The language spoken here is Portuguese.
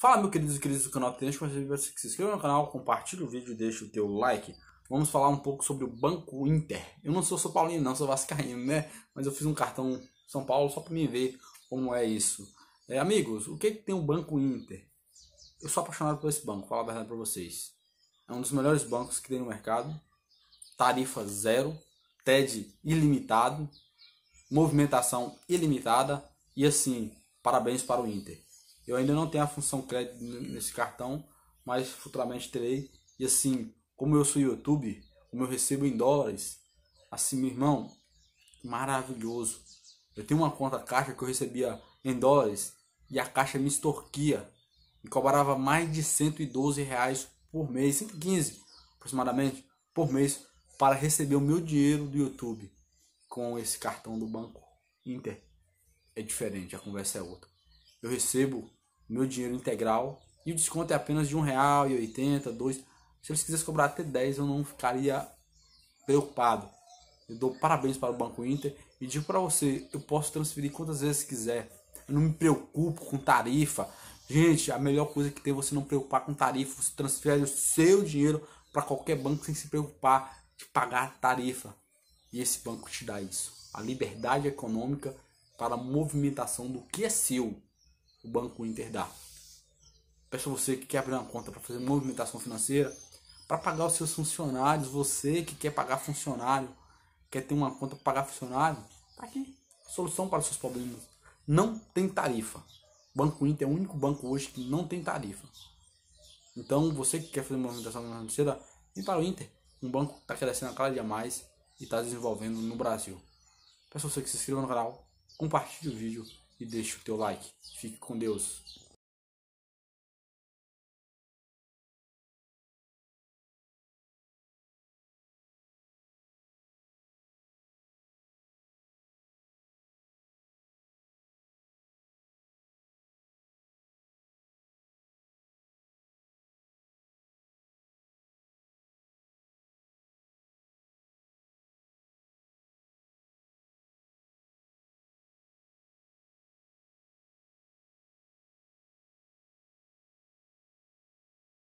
Fala, meu queridos e queridos do canal Tênis, assim. se inscreva no canal, compartilha o vídeo, deixa o teu like. Vamos falar um pouco sobre o Banco Inter. Eu não sou São Paulino, não, sou Vascaíno, né? Mas eu fiz um cartão São Paulo só para me ver como é isso. É, amigos, o que, que tem o Banco Inter? Eu sou apaixonado por esse banco, falar a verdade para vocês. É um dos melhores bancos que tem no mercado. Tarifa zero, TED ilimitado, movimentação ilimitada e assim, parabéns para o Inter. Eu ainda não tenho a função crédito nesse cartão, mas futuramente terei. E assim, como eu sou YouTube, como eu recebo em dólares, assim, meu irmão, maravilhoso. Eu tenho uma conta caixa que eu recebia em dólares e a caixa me extorquia. Me cobrava mais de 112 reais por mês, 115 aproximadamente por mês, para receber o meu dinheiro do YouTube com esse cartão do Banco Inter. É diferente, a conversa é outra. Eu recebo meu dinheiro integral e o desconto é apenas de R$ 1,80, dois. Se eles quisessem cobrar até 10, eu não ficaria preocupado. Eu dou parabéns para o Banco Inter e digo para você, eu posso transferir quantas vezes quiser. Eu não me preocupo com tarifa. Gente, a melhor coisa que tem é você não preocupar com tarifa. Você transfere o seu dinheiro para qualquer banco sem se preocupar de pagar tarifa. E esse banco te dá isso. A liberdade econômica para a movimentação do que é seu o Banco Inter dá. Peço a você que quer abrir uma conta para fazer movimentação financeira, para pagar os seus funcionários, você que quer pagar funcionário, quer ter uma conta para pagar funcionário, tá aqui. Solução para os seus problemas. Não tem tarifa. O Banco Inter é o único banco hoje que não tem tarifa. Então, você que quer fazer movimentação financeira, vem para o Inter. Um banco que está crescendo cada dia mais e está desenvolvendo no Brasil. Peço a você que se inscreva no canal, compartilhe o vídeo e deixa o teu like. Fique com Deus.